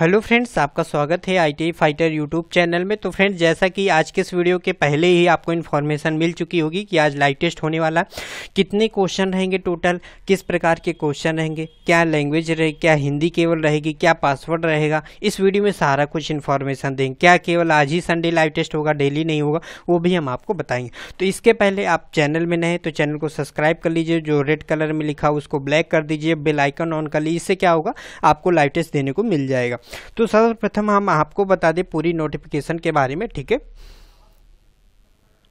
hello friends आपका स्वागत है आईटी फाइटर यूट्यूब चैनल में तो फ्रेंड्स जैसा कि आज के इस वीडियो के पहले ही आपको इन्फॉर्मेशन मिल चुकी होगी कि आज लाइव टेस्ट होने वाला कितने क्वेश्चन रहेंगे टोटल किस प्रकार के क्वेश्चन रहेंगे क्या लैंग्वेज रहे क्या हिंदी केवल रहेगी क्या पासवर्ड रहेगा इस वीडियो में सारा कुछ इन्फॉर्मेशन देंगे क्या केवल आज ही संडे लाइव टेस्ट होगा डेली नहीं होगा वो भी हम आपको बताएंगे तो इसके पहले आप चैनल में नए तो चैनल को सब्सक्राइब कर लीजिए जो रेड कलर में लिखा उसको ब्लैक कर दीजिए बेलाइकन ऑन कर लीजिए इससे क्या होगा आपको लाइव टेस्ट देने को मिल जाएगा तो सर्वप्रथम हम आपको बता दें पूरी नोटिफिकेशन के बारे में ठीक है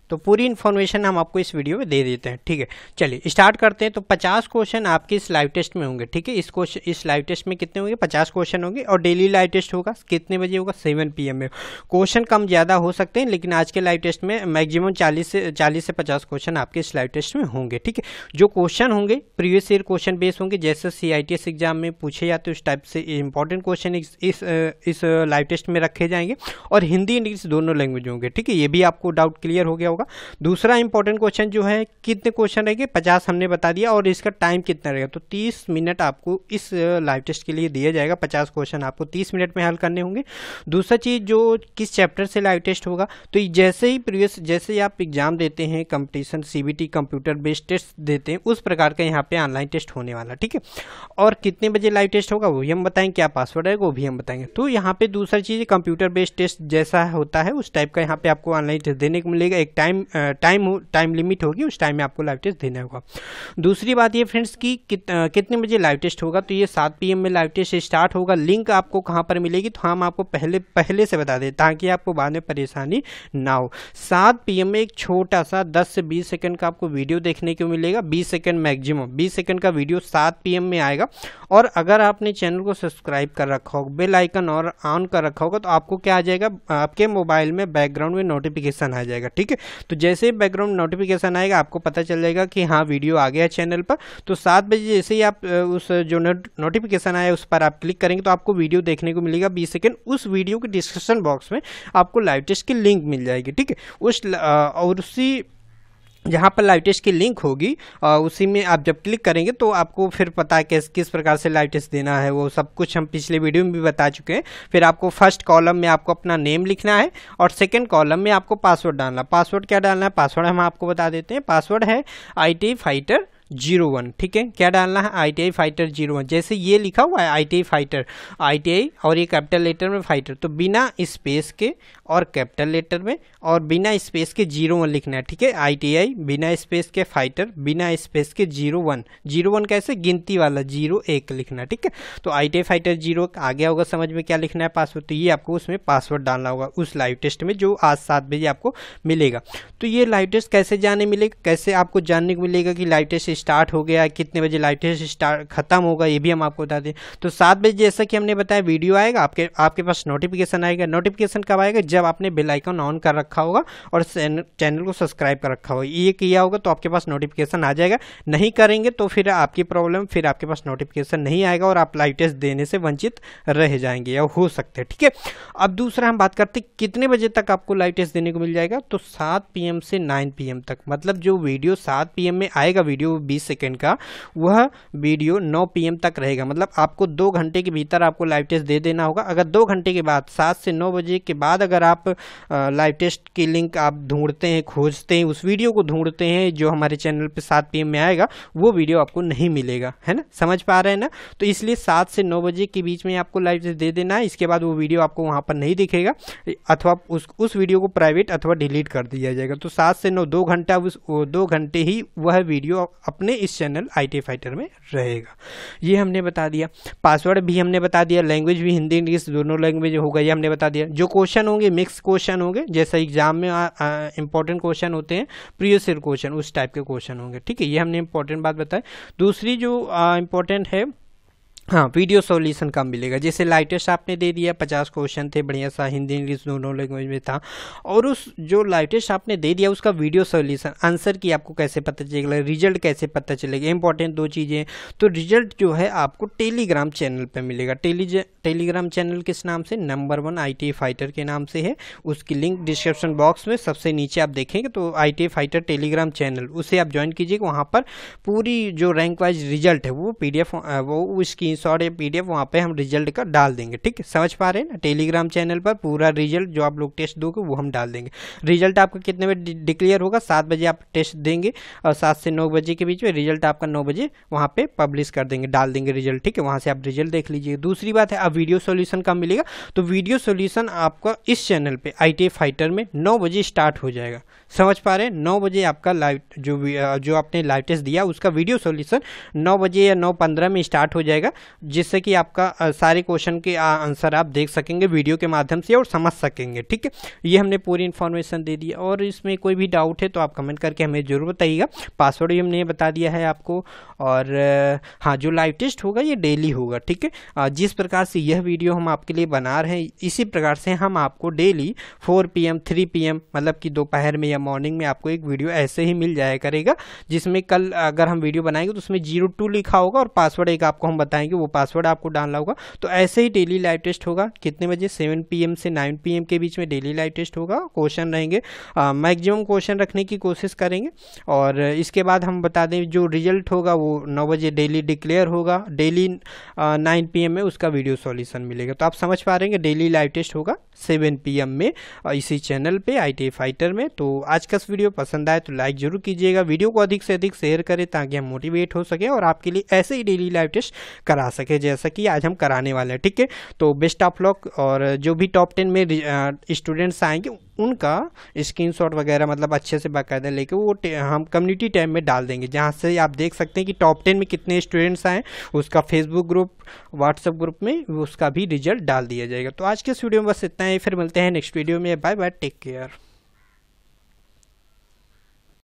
तो पूरी इन्फॉर्मेशन हम आपको इस वीडियो में दे देते हैं ठीक है चलिए स्टार्ट करते हैं तो पचास क्वेश्चन आपके इस लाइव टेस्ट में होंगे ठीक है इस क्वेश्चन इस लाइव टेस्ट में कितने होंगे पचास क्वेश्चन होंगे और डेली लाइव टेस्ट होगा कितने बजे होगा सेवन पीएम में क्वेश्चन कम ज़्यादा हो सकते हैं लेकिन आज के लाइव टेस्ट में मैक्सिमम चालीस से चालीस से पचास क्वेश्चन आपके इस लाइव टेस्ट में होंगे ठीक है जो क्वेश्चन होंगे प्रीवियस ईयर क्वेश्चन बेस होंगे जैसे सी एग्जाम में पूछे जाते उस टाइप से इंपॉर्टेंट क्वेश्चन इस इस, लाइव टेस्ट में रखे जाएंगे और हिंदी इंग्लिश दोनों लैंग्वेज होंगे ठीक है ये भी आपको डाउट क्लियर हो गया होगा दूसरा इंपॉर्टेंट क्वेश्चन जो है कितने क्वेश्चन रहेंगे पचास हमने बता दिया और इसका टाइम कितना रहेगा तो तीस मिनट आपको इस लाइव टेस्ट के लिए दिया जाएगा पचास क्वेश्चन आपको तीस मिनट में हल करने होंगे दूसरा चीज़ जो किस चैप्टर से लाइव टेस्ट होगा तो जैसे ही प्रीवियस जैसे ही आप एग्ज़ाम देते हैं competition C computer based test देते हैं उस प्रकार का यहाँ पे ऑनलाइन टेस्ट होने वाला ठीक है और कितने बजे लाइव टेस्ट होगा वो भी हम बताएंगे क्या पासवर्ड है वो भी हम बताएंगे तो यहाँ पे दूसरा चीज़ कंप्यूटर बेस्ड टेस्ट जैसा होता है उस टाइप का यहाँ पे आपको ऑनलाइन टेस्ट देने को मिलेगा एक time time time time limit होगी उस टाइम में आपको लाइव टेस्ट देना होगा दूसरी बात ये फ्रेंड्स की कित, कितने बजे लाइव टेस्ट होगा तो ये सात पी में लाइव टेस्ट स्टार्ट होगा लिंक आपको कहाँ पर मिलेगी तो हम आपको पहले पहले से बता दें ताकि आपको बाद में परेशानी ना हो सात पी में एक छोटा सा दस से बीस सेकेंड का आपको वीडियो देखने को मिलेगा बीस सेकेंड मैगजिम बीस सेकेंड का वीडियो सात पी में आएगा और अगर आपने चैनल को सब्सक्राइब कर रखा होगा बेल आइकन और ऑन कर रखा होगा तो आपको क्या आ जाएगा आपके मोबाइल में बैकग्राउंड में नोटिफिकेशन आ जाएगा ठीक है तो जैसे ही बैकग्राउंड नोटिफिकेशन आएगा आपको पता चल जाएगा कि हाँ वीडियो आ गया चैनल पर तो सात बजे जैसे ही आप उस जो नोटिफिकेशन आया उस पर आप क्लिक करेंगे तो आपको वीडियो देखने को मिलेगा बीस सेकेंड उस वीडियो के डिस्क्रिप्शन बॉक्स में आपको लाइव टेस्ट की लिंक मिल जाएगी ठीक है उस और उसी जहाँ पर लाइव टेस्ट की लिंक होगी और उसी में आप जब क्लिक करेंगे तो आपको फिर पता है किस किस प्रकार से लाइव टेस्ट देना है वो सब कुछ हम पिछले वीडियो में भी बता चुके हैं फिर आपको फर्स्ट कॉलम में आपको अपना नेम लिखना है और सेकंड कॉलम में आपको पासवर्ड डालना पासवर्ड क्या डालना है पासवर्ड हम आपको बता देते हैं पासवर्ड है आई फाइटर जीरो वन ठीक है क्या डालना है आई फाइटर जीरो वन जैसे ये लिखा हुआ है आई फाइटर आई और ये कैपिटल लेटर में फाइटर तो बिना स्पेस के और कैपिटल लेटर में और बिना स्पेस के जीरो वन लिखना है ठीक है आई बिना स्पेस के फाइटर बिना स्पेस के जीरो वन जीरो वन कैसे गिनती वाला जीरो एक लिखना ठीक है तो आई फाइटर जीरो आ गया होगा समझ में क्या लिखना है पासवर्ड तो ये आपको उसमें पासवर्ड डालना होगा उस लाइव टेस्ट में जो आज सात बजे आपको मिलेगा तो ये लाइव टेस्ट कैसे जाने मिलेगा कैसे आपको जानने को मिलेगा कि लाइव टेस्ट स्टार्ट हो गया कितने बजे लाइव टेस्ट स्टार्ट खत्म होगा ये भी हम आपको बता दें तो सात बजे जैसा कि हमने बताया वीडियो आएगा आपके आपके पास नोटिफिकेशन आएगा नोटिफिकेशन कब आएगा जब आपने बेल आइकन ऑन कर रखा होगा और चैनल को सब्सक्राइब कर रखा होगा ये किया होगा तो आपके पास नोटिफिकेशन आ जाएगा नहीं करेंगे तो फिर आपकी प्रॉब्लम फिर आपके पास नोटिफिकेशन नहीं आएगा और आप लाइव टेस्ट देने से वंचित रह जाएंगे या हो सकते हैं ठीक है अब दूसरा हम बात करते हैं कितने बजे तक आपको लाइव टेस्ट देने को मिल जाएगा तो सात पी से नाइन पी तक मतलब जो वीडियो सात पी में आएगा वीडियो बीस सेकेंड का वह वीडियो नौ पी तक रहेगा मतलब आपको दो घंटे के भीतर आपको लाइव टेस्ट दे देना होगा अगर दो घंटे के बाद सात से नौ बजे के बाद अगर आप लाइव टेस्ट की लिंक आप ढूंढते हैं खोजते हैं उस वीडियो को ढूंढते हैं जो हमारे चैनल पर सात पी में आएगा वो वीडियो आपको नहीं मिलेगा है ना समझ पा रहे हैं ना तो इसलिए सात से नौ बजे के बीच में आपको लाइव टेस्ट दे देना है इसके बाद वो वीडियो आपको वहाँ पर नहीं दिखेगा अथवा उस उस वीडियो को प्राइवेट अथवा डिलीट कर दिया जाएगा तो सात से नौ दो घंटा उस दो घंटे ही वह वीडियो अपने इस चैनल आई फाइटर में रहेगा ये हमने बता दिया पासवर्ड भी हमने बता दिया लैंग्वेज भी हिंदी इंग्लिश दोनों लैंग्वेज होगा ये हमने बता दिया जो क्वेश्चन होंगे मिक्स क्वेश्चन होंगे जैसे एग्जाम में इंपॉर्टेंट क्वेश्चन होते हैं प्रीवियस क्वेश्चन उस टाइप के क्वेश्चन होंगे ठीक है ये हमने इंपॉर्टेंट बात बताई दूसरी जो इंपॉर्टेंट है हाँ वीडियो सॉल्यूशन का मिलेगा जैसे लाइटेस्ट आपने दे दिया पचास क्वेश्चन थे बढ़िया सा हिंदी इंग्लिश दोनों लैंग्वेज में था और उस जो लाइटेस्ट आपने दे दिया उसका वीडियो सॉल्यूशन आंसर की आपको कैसे पता चलेगा रिजल्ट कैसे पता चलेगा इंपॉर्टेंट दो चीज़ें तो रिजल्ट जो है आपको टेलीग्राम चैनल पर मिलेगा टेली टेलीग्राम चैनल किस नाम से नंबर वन आई फाइटर के नाम से है उसकी लिंक डिस्क्रिप्शन बॉक्स में सबसे नीचे आप देखेंगे तो आई फाइटर टेलीग्राम चैनल उसे आप ज्वाइन कीजिएगा वहाँ पर पूरी जो रैंक वाइज रिजल्ट है वो पी वो उसकी शॉर्ट या पीडीएफ वहाँ पे हम रिजल्ट का डाल देंगे ठीक है समझ पा रहे हैं ना टेलीग्राम चैनल पर पूरा रिजल्ट जो आप लोग टेस्ट दोगे वो हम डाल देंगे रिजल्ट आपका कितने बजे डिक्लेयर होगा सात बजे आप टेस्ट देंगे और सात से नौ बजे के बीच में रिजल्ट आपका नौ बजे वहाँ पर पब्लिश कर देंगे डाल देंगे रिजल्ट ठीक है वहाँ से आप रिजल्ट देख लीजिए दूसरी बात है अब वीडियो सोल्यूशन कब मिलेगा तो वीडियो सोल्यूशन आपका इस चैनल पर आई फाइटर में नौ बजे स्टार्ट हो जाएगा समझ पा रहे हैं नौ बजे आपका लाइव जो जो आपने लाइव टेस्ट दिया उसका वीडियो सोल्यूशन नौ बजे या नौ पंद्रह में स्टार्ट हो जाएगा जिससे कि आपका सारे क्वेश्चन के आंसर आप देख सकेंगे वीडियो के माध्यम से और समझ सकेंगे ठीक है ये हमने पूरी इन्फॉर्मेशन दे दी और इसमें कोई भी डाउट है तो आप कमेंट करके हमें ज़रूर बताइएगा पासवर्ड भी हमने बता दिया है आपको और हाँ जो लाइव टेस्ट होगा ये डेली होगा ठीक है जिस प्रकार से यह वीडियो हम आपके लिए बना रहे हैं इसी प्रकार से हम आपको daily four P M three P M मतलब कि दोपहर में या या मॉर्निंग में आपको एक वीडियो ऐसे ही मिल जाया करेगा जिसमें कल अगर हम वीडियो बनाएंगे तो उसमें जीरो टू लिखा होगा और पासवर्ड एक आपको हम बताएंगे वो पासवर्ड आपको डालना होगा तो ऐसे ही डेली लाइव टेस्ट होगा कितने बजे सेवन पी से नाइन पी के बीच में डेली लाइव टेस्ट होगा क्वेश्चन रहेंगे मैक्सिमम क्वेश्चन रखने की कोशिश करेंगे और इसके बाद हम बता दें जो रिजल्ट होगा वो नौ बजे डेली डिक्लेयर होगा डेली नाइन पी में उसका वीडियो सॉल्यूशन मिलेगा तो आप समझ पा रहे हैं डेली लाइव टेस्ट होगा सेवन पी में इसी चैनल पे आई फाइटर में तो आज का वीडियो पसंद आए तो लाइक जरूर कीजिएगा वीडियो को अधिक से अधिक शेयर करें ताकि हम मोटिवेट हो सके और आपके लिए ऐसे ही डेली लाइव टेस्ट करा सके जैसा कि आज हम कराने वाले हैं ठीक है तो बेस्ट ऑफ लॉक और जो भी टॉप टेन में स्टूडेंट्स आएंगे उनका शॉट वगैरह मतलब अच्छे से बाकायदा लेके वो हम कम्युनिटी टैब में डाल देंगे जहाँ से आप देख सकते हैं कि टॉप टेन में कितने स्टूडेंट्स आए उसका फेसबुक ग्रुप व्हाट्सअप ग्रुप में उसका भी रिजल्ट डाल दिया जाएगा तो आज के इस वीडियो में बस इतना ही फिर मिलते हैं नेक्स्ट वीडियो में बाय बाय टेक केयर